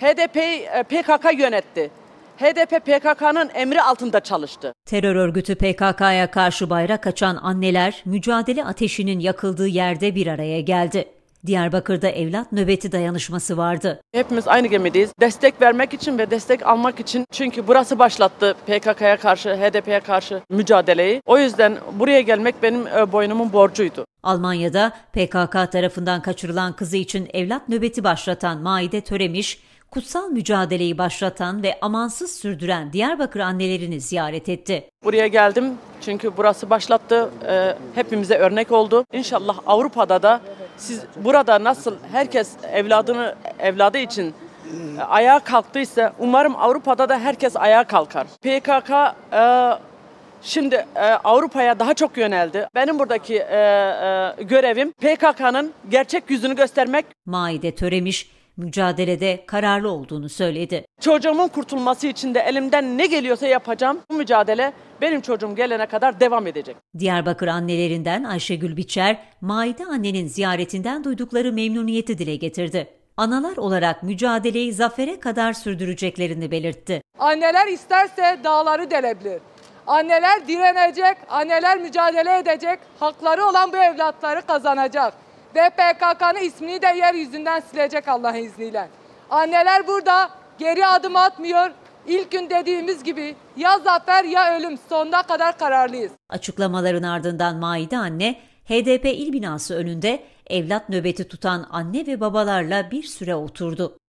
HDP e, PKK yönetti. HDP PKK'nın emri altında çalıştı. Terör örgütü PKK'ya karşı bayrak açan anneler mücadele ateşinin yakıldığı yerde bir araya geldi. Diyarbakır'da evlat nöbeti dayanışması vardı. Hepimiz aynı gemideyiz. Destek vermek için ve destek almak için. Çünkü burası başlattı PKK'ya karşı, HDP'ye karşı mücadeleyi. O yüzden buraya gelmek benim e, boynumun borcuydu. Almanya'da PKK tarafından kaçırılan kızı için evlat nöbeti başlatan Maide Töremiş, kutsal mücadeleyi başlatan ve amansız sürdüren Diyarbakır annelerini ziyaret etti. Buraya geldim çünkü burası başlattı, e, hepimize örnek oldu. İnşallah Avrupa'da da siz burada nasıl herkes evladını evladı için e, ayağa kalktıysa umarım Avrupa'da da herkes ayağa kalkar. PKK Şimdi e, Avrupa'ya daha çok yöneldi. Benim buradaki e, e, görevim PKK'nın gerçek yüzünü göstermek. Maide Töremiş mücadelede kararlı olduğunu söyledi. Çocuğumun kurtulması için de elimden ne geliyorsa yapacağım. Bu mücadele benim çocuğum gelene kadar devam edecek. Diyarbakır annelerinden Ayşegül Biçer, Maide annenin ziyaretinden duydukları memnuniyeti dile getirdi analar olarak mücadeleyi zafere kadar sürdüreceklerini belirtti. Anneler isterse dağları delebilir. Anneler direnecek, anneler mücadele edecek, hakları olan bu evlatları kazanacak. Ve PKK'nın ismini de yeryüzünden silecek Allah'ın izniyle. Anneler burada geri adım atmıyor, İlk gün dediğimiz gibi ya zafer ya ölüm sonuna kadar kararlıyız. Açıklamaların ardından Maide anne HDP il binası önünde evlat nöbeti tutan anne ve babalarla bir süre oturdu.